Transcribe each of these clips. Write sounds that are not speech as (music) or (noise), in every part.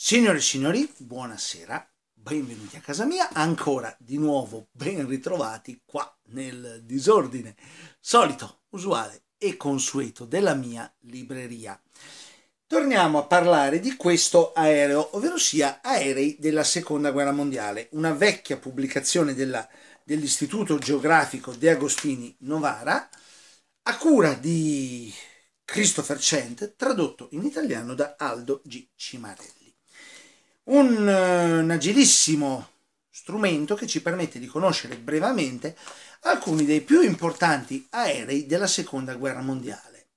Signore e signori, buonasera, benvenuti a casa mia, ancora di nuovo ben ritrovati qua nel disordine solito, usuale e consueto della mia libreria. Torniamo a parlare di questo aereo, ovvero sia aerei della seconda guerra mondiale, una vecchia pubblicazione della, dell'Istituto Geografico De Agostini Novara a cura di Christopher Cent, tradotto in italiano da Aldo G. Cimarelli un, eh, un agilissimo strumento che ci permette di conoscere brevemente alcuni dei più importanti aerei della seconda guerra mondiale,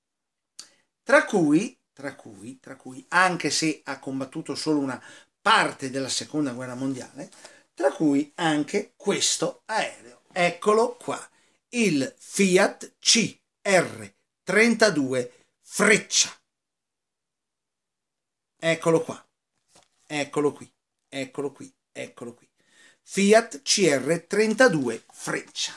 tra cui, tra cui, tra cui anche se ha combattuto solo una parte della seconda guerra mondiale, tra cui anche questo aereo. Eccolo qua, il Fiat CR32 Freccia. Eccolo qua. Eccolo qui, eccolo qui, eccolo qui. Fiat CR32 Freccia,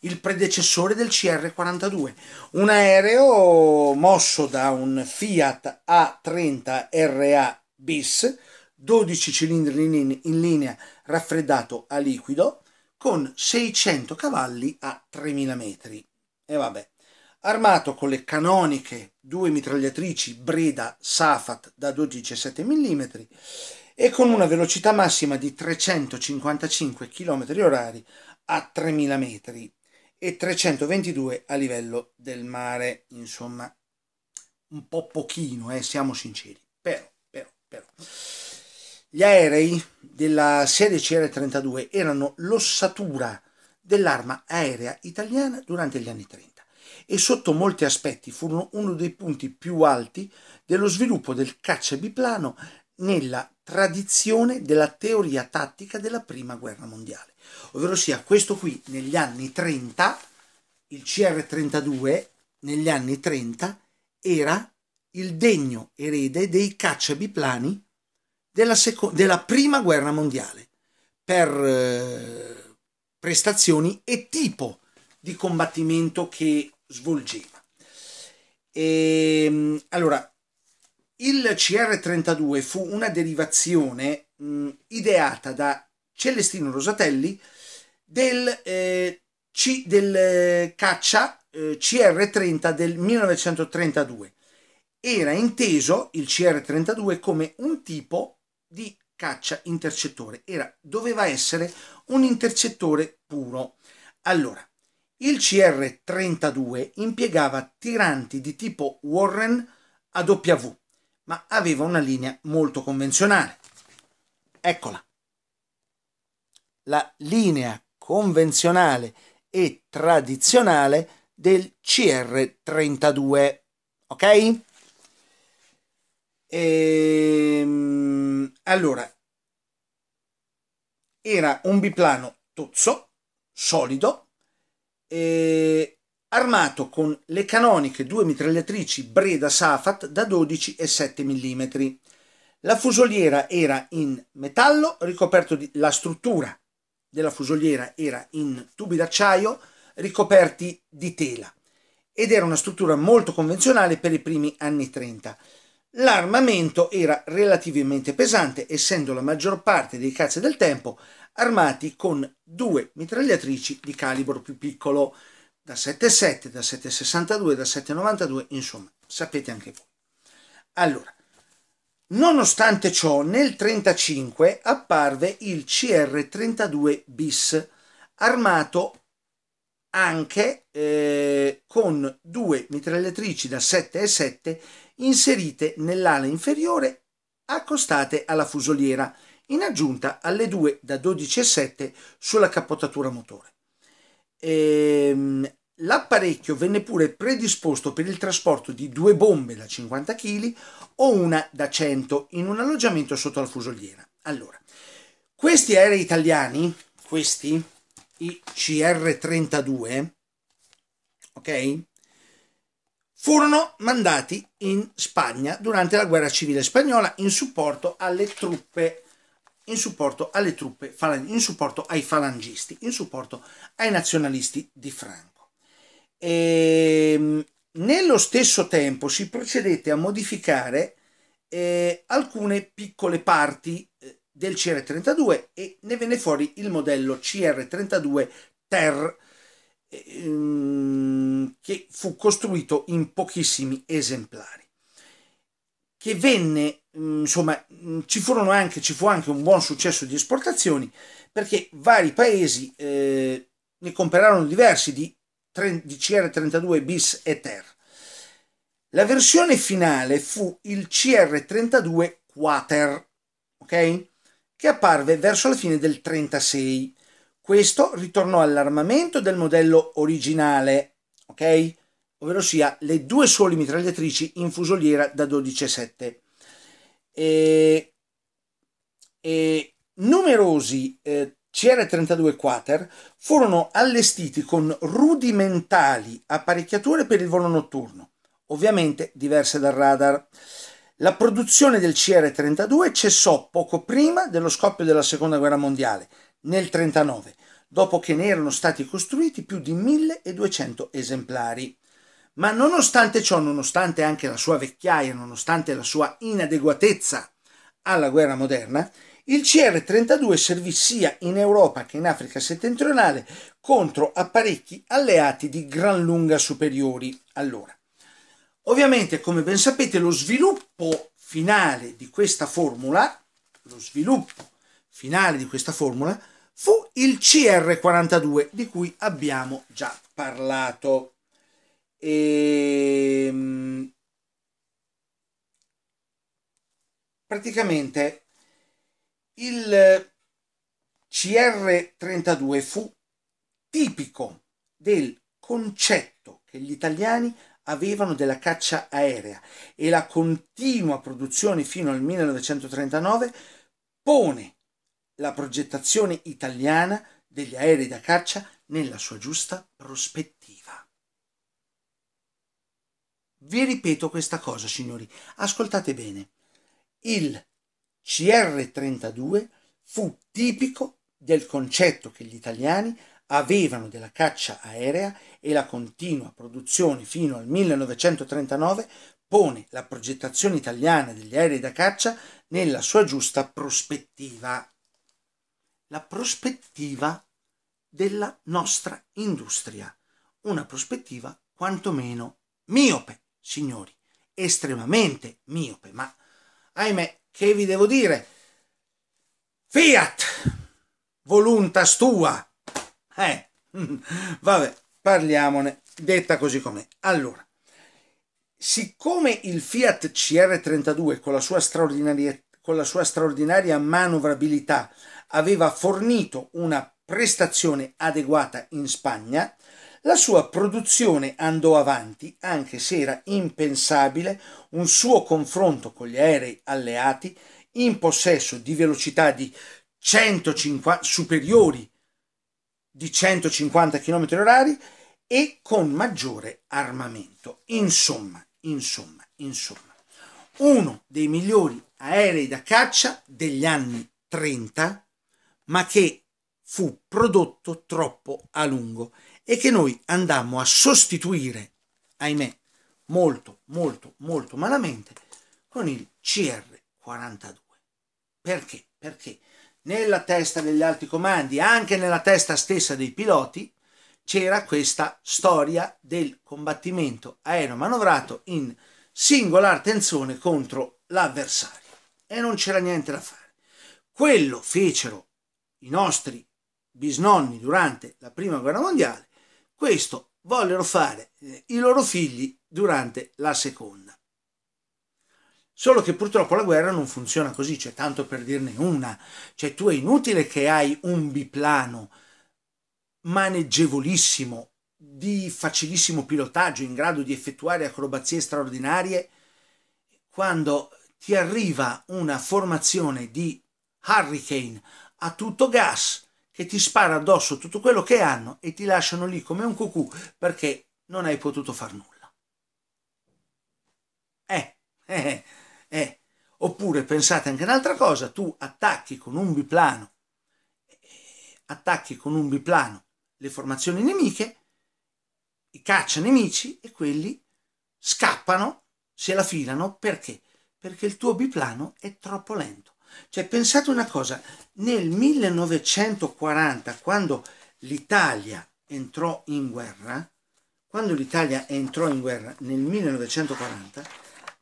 il predecessore del CR42, un aereo mosso da un Fiat A30 RA bis, 12 cilindri in linea raffreddato a liquido, con 600 cavalli a 3000 metri. E vabbè, armato con le canoniche due mitragliatrici Breda Safat da 12,7 mm e con una velocità massima di 355 km/h a 3000 metri e 322 a livello del mare, insomma un po' pochino, eh, siamo sinceri, però, però, però. Gli aerei della serie CR-32 erano l'ossatura dell'arma aerea italiana durante gli anni 30 e sotto molti aspetti furono uno dei punti più alti dello sviluppo del caccia biplano nella tradizione della teoria tattica della prima guerra mondiale. Ovvero sia questo qui negli anni 30, il CR-32 negli anni 30 era il degno erede dei caccia biplani della, seco- della prima guerra mondiale per eh, prestazioni e tipo di combattimento che svolgeva. E, ehm, allora, il CR32 fu una derivazione mh, ideata da Celestino Rosatelli del, eh, C, del eh, caccia eh, CR30 del 1932. Era inteso il CR32 come un tipo di caccia intercettore, era, doveva essere un intercettore puro. Allora, il CR-32 impiegava tiranti di tipo Warren a W, ma aveva una linea molto convenzionale. Eccola. La linea convenzionale e tradizionale del CR32. Ok? Ehm, allora, era un biplano tozzo, solido, eh, armato con le canoniche due mitragliatrici Breda Safat da 12 e 7 mm. La fusoliera era in metallo, ricoperto di, la struttura della fusoliera era in tubi d'acciaio ricoperti di tela ed era una struttura molto convenzionale per i primi anni 30. L'armamento era relativamente pesante, essendo la maggior parte dei cazzi del tempo armati con due mitragliatrici di calibro più piccolo, da 7,7, da 7,62, da 7,92, insomma, sapete anche voi. Allora, nonostante ciò, nel 1935 apparve il CR-32 bis, armato anche eh, con due mitragliatrici da 7,7 inserite nell'ala inferiore accostate alla fusoliera, in aggiunta alle due da 12,7 sulla capottatura motore. Ehm, l'apparecchio venne pure predisposto per il trasporto di due bombe da 50 kg o una da 100 in un alloggiamento sotto la fusoliera. Allora, questi aerei italiani, questi, i CR-32, ok? furono mandati in Spagna durante la guerra civile spagnola in supporto alle truppe in supporto alle truppe in supporto ai falangisti, in supporto ai nazionalisti di Franco. E, ehm, nello stesso tempo si procedette a modificare eh, alcune piccole parti eh, del CR32 e ne venne fuori il modello CR32 Ter Ehm, che fu costruito in pochissimi esemplari che venne mm, insomma mm, ci furono anche ci fu anche un buon successo di esportazioni perché vari paesi eh, ne comprarono diversi di, di CR32 bis e TER la versione finale fu il CR32 quater ok che apparve verso la fine del 1936. Questo ritornò all'armamento del modello originale, ok? Ovvero sia le due sole mitragliatrici in fusoliera da 12,7. E, e numerosi eh, CR32 Quater furono allestiti con rudimentali apparecchiature per il volo notturno, ovviamente diverse dal radar. La produzione del CR32 cessò poco prima dello scoppio della Seconda Guerra Mondiale, nel 39, dopo che ne erano stati costruiti più di 1200 esemplari. Ma nonostante ciò, nonostante anche la sua vecchiaia, nonostante la sua inadeguatezza alla guerra moderna, il CR-32 servì sia in Europa che in Africa settentrionale contro apparecchi alleati di gran lunga superiori. Allora, ovviamente, come ben sapete, lo sviluppo finale di questa formula, lo sviluppo finale di questa formula, fu il CR42 di cui abbiamo già parlato. E... Ehm, praticamente il CR32 fu tipico del concetto che gli italiani avevano della caccia aerea e la continua produzione fino al 1939 pone la progettazione italiana degli aerei da caccia nella sua giusta prospettiva. Vi ripeto questa cosa, signori, ascoltate bene. Il CR32 fu tipico del concetto che gli italiani avevano della caccia aerea e la continua produzione fino al 1939 pone la progettazione italiana degli aerei da caccia nella sua giusta prospettiva la prospettiva della nostra industria, una prospettiva quantomeno miope, signori, estremamente miope, ma ahimè, che vi devo dire? Fiat, voluntas tua. Eh, (laughs) vabbè, parliamone, detta così com'è. Allora, siccome il Fiat CR32 con la sua straordinaria, con la sua straordinaria manovrabilità aveva fornito una prestazione adeguata in Spagna, la sua produzione andò avanti anche se era impensabile un suo confronto con gli aerei alleati in possesso di velocità di 150, superiori di 150 km/h e con maggiore armamento. Insomma, insomma, insomma, uno dei migliori aerei da caccia degli anni 30 ma che fu prodotto troppo a lungo e che noi andammo a sostituire, ahimè, molto, molto, molto malamente con il CR42. Perché? Perché nella testa degli alti comandi, anche nella testa stessa dei piloti, c'era questa storia del combattimento aereo manovrato in singolare tensione contro l'avversario e non c'era niente da fare. Quello fecero i nostri bisnonni durante la prima guerra mondiale, questo vollero fare eh, i loro figli durante la seconda. Solo che purtroppo la guerra non funziona così, cioè tanto per dirne una, cioè tu è inutile che hai un biplano maneggevolissimo, di facilissimo pilotaggio, in grado di effettuare acrobazie straordinarie, quando ti arriva una formazione di Hurricane a tutto gas che ti spara addosso tutto quello che hanno e ti lasciano lì come un cucù perché non hai potuto far nulla. Eh, eh, eh. eh. Oppure pensate anche un'altra cosa, tu attacchi con un biplano, eh, attacchi con un biplano le formazioni nemiche, i caccia nemici e quelli scappano, se la filano, perché? Perché il tuo biplano è troppo lento. Cioè, pensate una cosa, nel 1940, quando l'Italia entrò in guerra, quando l'Italia entrò in guerra nel 1940,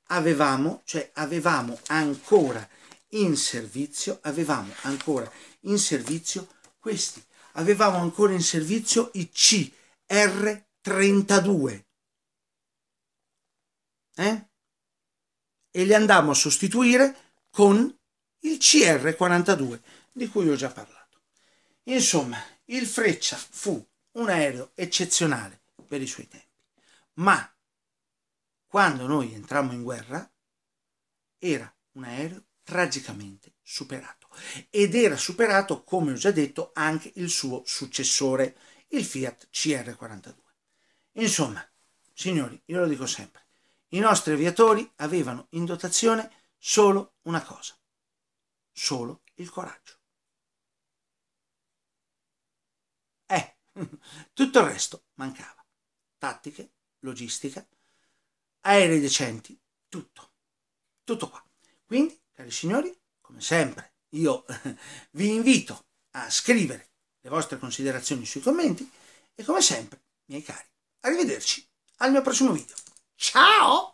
avevamo, cioè, avevamo ancora in servizio, avevamo ancora in servizio questi, avevamo ancora in servizio i CR32. Eh? E li andammo a sostituire con il CR-42 di cui ho già parlato. Insomma, il Freccia fu un aereo eccezionale per i suoi tempi, ma quando noi entrammo in guerra era un aereo tragicamente superato ed era superato, come ho già detto, anche il suo successore, il Fiat CR-42. Insomma, signori, io lo dico sempre, i nostri aviatori avevano in dotazione solo una cosa, solo il coraggio. Eh, (laughs) tutto il resto mancava. Tattiche, logistica, aerei decenti, tutto. Tutto qua. Quindi, cari signori, come sempre, io (laughs) vi invito a scrivere le vostre considerazioni sui commenti e come sempre, miei cari, arrivederci al mio prossimo video. Ciao!